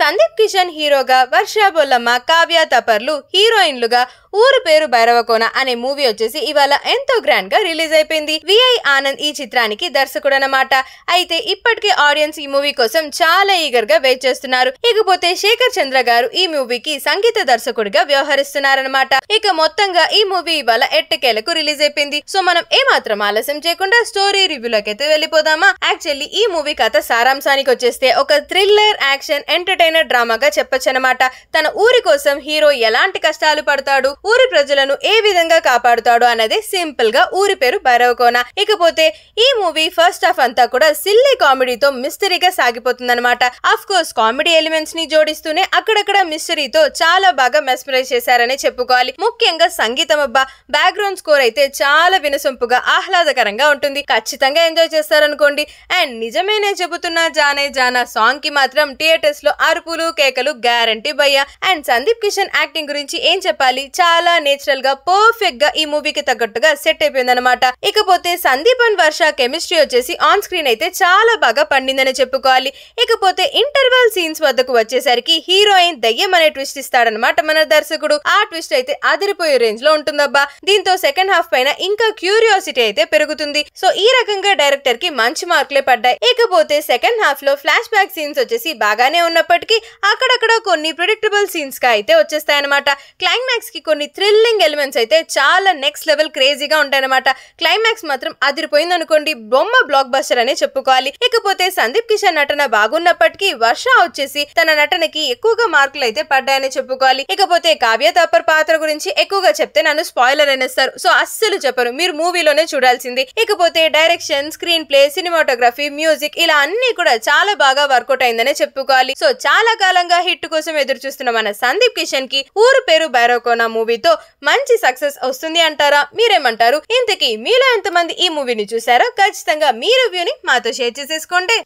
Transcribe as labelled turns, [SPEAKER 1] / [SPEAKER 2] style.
[SPEAKER 1] సందీప్ కిషన్ హీరోగా వర్ష బొల్లమ్మ కావ్య తపర్లు హీరోయిన్లుగా ఊరు పేరు భైరవకోన అనే మూవీ వచ్చేసి ఇవాళ ఎంతో గ్రాండ్ గా రిలీజ్ అయిపోయింది విఐ ఆనంద్ ఈ చిత్రానికి దర్శకుడు అనమాట అయితే ఇప్పటికే ఆడియన్స్ ఈ మూవీ కోసం చాలా ఈగర్ గా వెయిట్ చేస్తున్నారు ఇకపోతే శేఖర్ చంద్ర గారు ఈ మూవీకి సంగీత దర్శకుడిగా వ్యవహరిస్తున్నారనమాట ఇక మొత్తంగా ఈ మూవీ ఇవాళ ఎట్టకేలకు రిలీజ్ అయిపోయింది సో మనం ఏమాత్రం ఆలస్యం చేయకుండా స్టోరీ రివ్యూలోకి అయితే వెళ్ళిపోదామా యాక్చువల్లీ ఈ మూవీ కథ సారాంశానికి వచ్చేస్తే ఒక థ్రిల్లర్ యాక్షన్ ఎంటర్టైన్ ఎంటర్టైనర్ డ్రామాగా చెప్పొచ్చనమాట తన ఊరి కోసం హీరో ఎలాంటి కష్టాలు పడతాడు ఊరి ప్రజలను ఏ విధంగా కాపాడుతాడు అన్నది సింపుల్ గా ఊరి పేరు భైరవకోన ఇకపోతే ఈ మూవీ ఫస్ట్ హాఫ్ అంతా కూడా సిల్లీ కామెడీతో మిస్టరీగా సాగిపోతుందన్నమాట అఫ్ కోర్స్ కామెడీ ఎలిమెంట్స్ ని జోడిస్తూనే అక్కడక్కడ మిస్టరీతో చాలా బాగా మెస్మరైజ్ చేశారని చెప్పుకోవాలి ముఖ్యంగా సంగీతం అబ్బా బ్యాక్గ్రౌండ్ స్కోర్ అయితే చాలా వినసొంపుగా ఆహ్లాదకరంగా ఉంటుంది ఖచ్చితంగా ఎంజాయ్ చేస్తారనుకోండి అండ్ నిజమేనే చెబుతున్నా జానే జానా సాంగ్ కి మాత్రం థియేటర్స్ లో ఆ అరుపులు కేకలు గ్యారంటీ భయ్య అండ్ సందీప్ కిషన్ యాక్టింగ్ గురించి ఏం చెప్పాలి చాలా నేచురల్ గా పర్ఫెక్ట్ గా ఈ మూవీకి తగ్గట్టుగా సెట్ అయిపోయిందనమాట ఇకపోతే సందీప్ అండ్ వర్ష కెమిస్ట్రీ వచ్చేసి ఆన్ స్క్రీన్ అయితే చాలా బాగా పండిందని చెప్పుకోవాలి ఇకపోతే ఇంటర్వెల్ సీన్స్ వద్దకు వచ్చేసరికి హీరోయిన్ దయ్యం అనే ట్విస్ట్ ఇస్తాడనమాట మన దర్శకుడు ఆ ట్విస్ట్ అయితే అదిరిపోయే రేంజ్ లో ఉంటుందబ్బా దీంతో సెకండ్ హాఫ్ పైన ఇంకా క్యూరియాసిటీ అయితే పెరుగుతుంది సో ఈ రకంగా డైరెక్టర్ కి మంచి మార్కులే పడ్డాయి ఇకపోతే సెకండ్ హాఫ్ లో ఫ్లాష్ బ్యాక్ సీన్స్ వచ్చేసి బాగానే ఉన్నప్పటికీ ఉన్నప్పటికీ అక్కడక్కడ కొన్ని సీన్స్ సీన్స్గా అయితే వచ్చేస్తాయన్నమాట క్లైమాక్స్కి కొన్ని థ్రిల్లింగ్ ఎలిమెంట్స్ అయితే చాలా నెక్స్ట్ లెవెల్ క్రేజీగా ఉంటాయన్నమాట క్లైమాక్స్ మాత్రం అదిరిపోయింది అనుకోండి బొమ్మ బ్లాక్ బస్టర్ అనే చెప్పుకోవాలి ఇకపోతే సందీప్ కిషన్ నటన బాగున్నప్పటికీ వర్ష వచ్చేసి తన నటనకి ఎక్కువగా మార్కులు అయితే పడ్డాయని చెప్పుకోవాలి ఇకపోతే కావ్య తాపర్ పాత్ర గురించి ఎక్కువగా చెప్తే నన్ను స్పాయిలర్ అనేస్తారు సో అస్సలు చెప్పరు మీరు మూవీలోనే చూడాల్సింది ఇకపోతే direction screenplay cinematography music ఇలా అన్ని కూడా చాలా బాగా వర్కౌట్ అయిందనే చెప్పుకోవాలి సో చాలా చాలా కాలంగా హిట్ కోసం ఎదురు చూస్తున్న మన సందీప్ కిషన్ కి ఊరు పేరు బైరోకోనా మూవీతో మంచి సక్సెస్ వస్తుంది అంటారా మీరేమంటారు ఇంతకీ మీలో ఎంతమంది ఈ మూవీని చూసారో ఖచ్చితంగా మీ రివ్యూని మాతో షేర్ చేసేసుకోండి